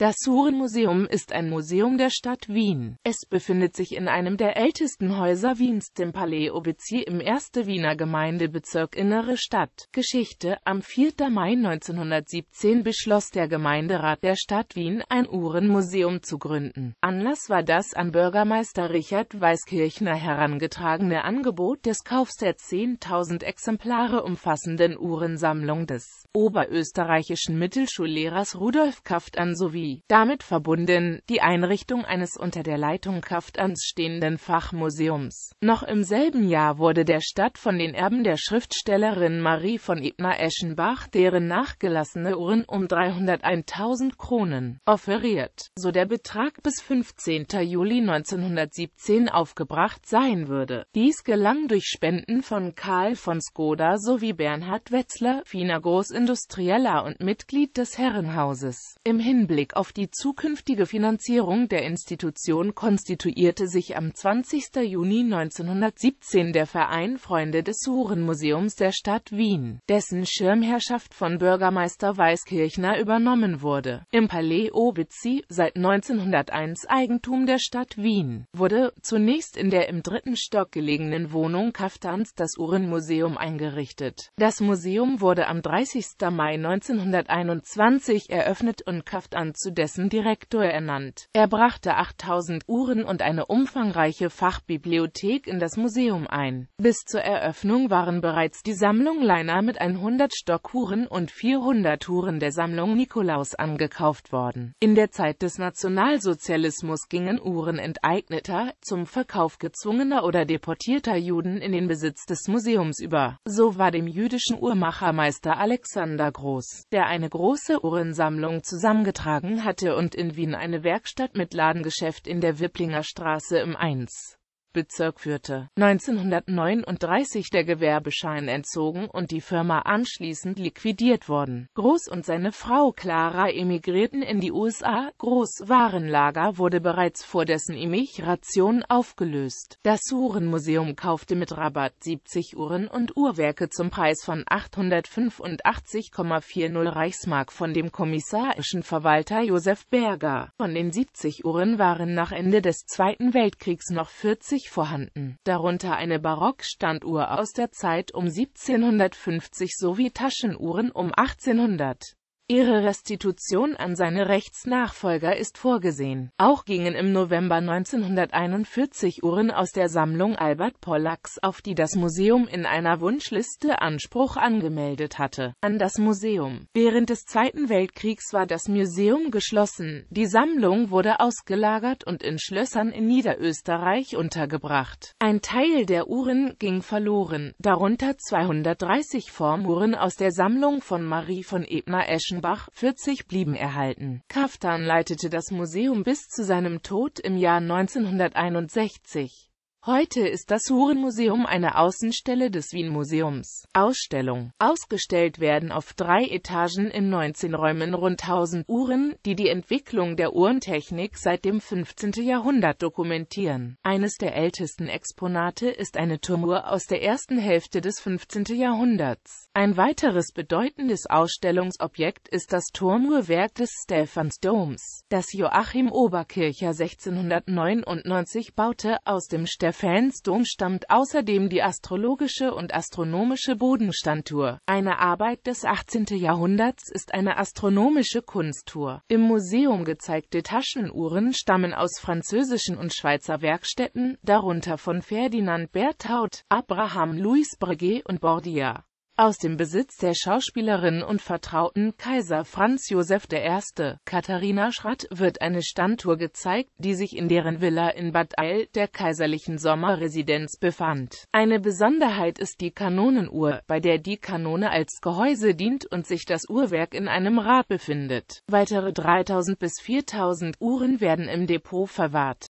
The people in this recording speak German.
Das Hurenmuseum ist ein Museum der Stadt Wien. Es befindet sich in einem der ältesten Häuser Wiens, dem Palais Obizzi im 1. Wiener Gemeindebezirk Innere Stadt. Geschichte Am 4. Mai 1917 beschloss der Gemeinderat der Stadt Wien, ein Uhrenmuseum zu gründen. Anlass war das an Bürgermeister Richard Weiskirchner herangetragene Angebot des Kaufs der 10.000 Exemplare umfassenden Uhrensammlung des oberösterreichischen Mittelschullehrers Rudolf Kaftan sowie damit verbunden die Einrichtung eines unter der Leitung Kraftans stehenden Fachmuseums. Noch im selben Jahr wurde der Stadt von den Erben der Schriftstellerin Marie von Ebner-Eschenbach deren nachgelassene Uhren um 301.000 Kronen offeriert, so der Betrag bis 15. Juli 1917 aufgebracht sein würde. Dies gelang durch Spenden von Karl von Skoda sowie Bernhard Wetzler, Fiener Großindustrieller und Mitglied des Herrenhauses. Im Hinblick auf die zukünftige Finanzierung der Institution konstituierte sich am 20. Juni 1917 der Verein Freunde des Hurenmuseums der Stadt Wien, dessen Schirmherrschaft von Bürgermeister Weißkirchner übernommen wurde. Im Palais Obitzi, seit 1901 Eigentum der Stadt Wien, wurde zunächst in der im dritten Stock gelegenen Wohnung Kaftans das Uhrenmuseum eingerichtet. Das Museum wurde am 30. Mai 1921 eröffnet und Kaftan zu dessen Direktor ernannt. Er brachte 8000 Uhren und eine umfangreiche Fachbibliothek in das Museum ein. Bis zur Eröffnung waren bereits die Sammlung Leiner mit 100 Stockuhren und 400 Uhren der Sammlung Nikolaus angekauft worden. In der Zeit des Nationalsozialismus gingen Uhren enteigneter, zum Verkauf gezwungener oder deportierter Juden in den Besitz des Museums über. So war dem jüdischen Uhrmachermeister Alexander Groß, der eine große Uhrensammlung zusammengetragen hatte und in Wien eine Werkstatt mit Ladengeschäft in der Wipplinger Straße im 1. Bezirk führte. 1939 der Gewerbeschein entzogen und die Firma anschließend liquidiert worden. Groß und seine Frau Clara emigrierten in die USA. Groß Warenlager wurde bereits vor dessen Emigration aufgelöst. Das Uhrenmuseum kaufte mit Rabatt 70 Uhren und Uhrwerke zum Preis von 885,40 Reichsmark von dem kommissarischen Verwalter Josef Berger. Von den 70 Uhren waren nach Ende des Zweiten Weltkriegs noch 40 20 vorhanden, darunter eine Barock-Standuhr aus der Zeit um 1750 sowie Taschenuhren um 1800 Ihre Restitution an seine Rechtsnachfolger ist vorgesehen. Auch gingen im November 1941 Uhren aus der Sammlung Albert Pollacks, auf die das Museum in einer Wunschliste Anspruch angemeldet hatte, an das Museum. Während des Zweiten Weltkriegs war das Museum geschlossen, die Sammlung wurde ausgelagert und in Schlössern in Niederösterreich untergebracht. Ein Teil der Uhren ging verloren, darunter 230 Formuhren aus der Sammlung von Marie von Ebner-Eschen Offenbach, 40 blieben erhalten. Kaftan leitete das Museum bis zu seinem Tod im Jahr 1961. Heute ist das Hurenmuseum eine Außenstelle des Wien-Museums. Ausstellung. Ausgestellt werden auf drei Etagen in 19 Räumen rund 1000 Uhren, die die Entwicklung der Uhrentechnik seit dem 15. Jahrhundert dokumentieren. Eines der ältesten Exponate ist eine Turmuhr aus der ersten Hälfte des 15. Jahrhunderts. Ein weiteres bedeutendes Ausstellungsobjekt ist das Turmuhrwerk des Stephansdoms, das Joachim Oberkircher 1699 baute aus dem Stephansdom der Fansdom stammt außerdem die astrologische und astronomische Bodenstandtour. Eine Arbeit des 18. Jahrhunderts ist eine astronomische Kunsttour. Im Museum gezeigte Taschenuhren stammen aus französischen und Schweizer Werkstätten, darunter von Ferdinand Berthaud, Abraham Louis Breguet und Bordia aus dem Besitz der Schauspielerin und Vertrauten Kaiser Franz Josef I. Katharina Schratt wird eine Standtour gezeigt, die sich in deren Villa in Bad Eil, der kaiserlichen Sommerresidenz, befand. Eine Besonderheit ist die Kanonenuhr, bei der die Kanone als Gehäuse dient und sich das Uhrwerk in einem Rad befindet. Weitere 3000 bis 4000 Uhren werden im Depot verwahrt.